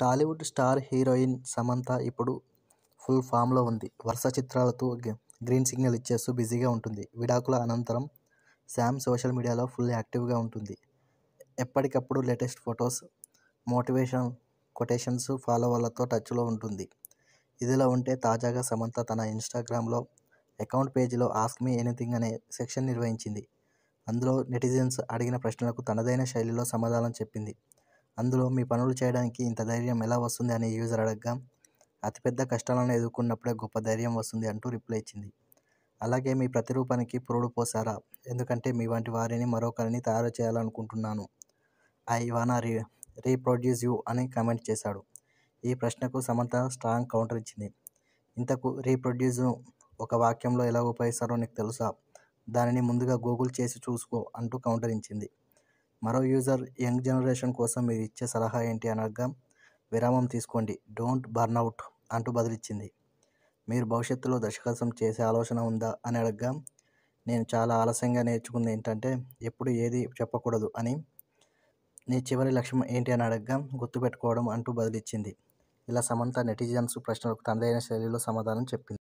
Tollywood star heroine Samantha ఇప్పుడు full ఫామ్లో ఉంది వరుస చిత్రాలతో గ్రీన్ సిగ్నల్ ఇచ్చేస్తూ బిజీగా ఉంటుంది విడాకుల అనంతరం శామ్ సోషల్ మీడియాలో ఫుల్ యాక్టివ్గా ఉంటుంది ఎప్పటికప్పుడు లేటెస్ట్ ఫొటోస్ మోటివేషన్ కొటేషన్స్ ఫాలోవర్లతో టచ్లో ఉంటుంది ఇదిలో ఉంటే తాజాగా సమంత తన ఇన్స్టాగ్రామ్లో అకౌంట్ పేజీలో ఆస్క్ మీ ఎనీథింగ్ అనే సెక్షన్ నిర్వహించింది అందులో నెటిజన్స్ అడిగిన ప్రశ్నలకు తనదైన శైలిలో సమాధానం చెప్పింది అందులో మీ పనులు చేయడానికి ఇంత ధైర్యం ఎలా వస్తుంది అని యూజర్ అడగ్గా అతిపెద్ద కష్టాలను ఎదుర్కొన్నప్పుడే గొప్ప ధైర్యం వస్తుంది అంటూ రిప్లై ఇచ్చింది అలాగే మీ ప్రతిరూపానికి పురుడు పోసారా ఎందుకంటే మీ వంటి వారిని మరొకరిని తయారు చేయాలనుకుంటున్నాను I wanna re reproduce you అని కామెంట్ చేశాడు ఈ ప్రశ్నకు సమంత స్ట్రాంగ్ కౌంటర్ ఇచ్చింది ఇంతకు రీప్రొడ్యూస్ను ఒక వాక్యంలో ఎలా ఉపయోగిస్తారో నీకు తెలుసా దానిని ముందుగా గూగుల్ చేసి చూసుకో అంటూ కౌంటర్ ఇచ్చింది మరో యూజర్ యంగ్ జనరేషన్ కోసం మీరు ఇచ్చే సలహా ఏంటి అనగా విరామం తీసుకోండి డోంట్ బర్న్అవుట్ అంటూ బదిలిచ్చింది మీరు భవిష్యత్తులో దర్శకత్వం చేసే ఆలోచన ఉందా అని అడగ్గా నేను చాలా ఆలస్యంగా నేర్చుకుంది ఏంటంటే ఎప్పుడు ఏది చెప్పకూడదు అని నీ చివరి లక్ష్యం ఏంటి అని అడగ్గా గుర్తుపెట్టుకోవడం అంటూ బదిలిచ్చింది ఇలా సమంత నెటిజన్స్ ప్రశ్నలకు తనదైన శైలిలో సమాధానం చెప్పింది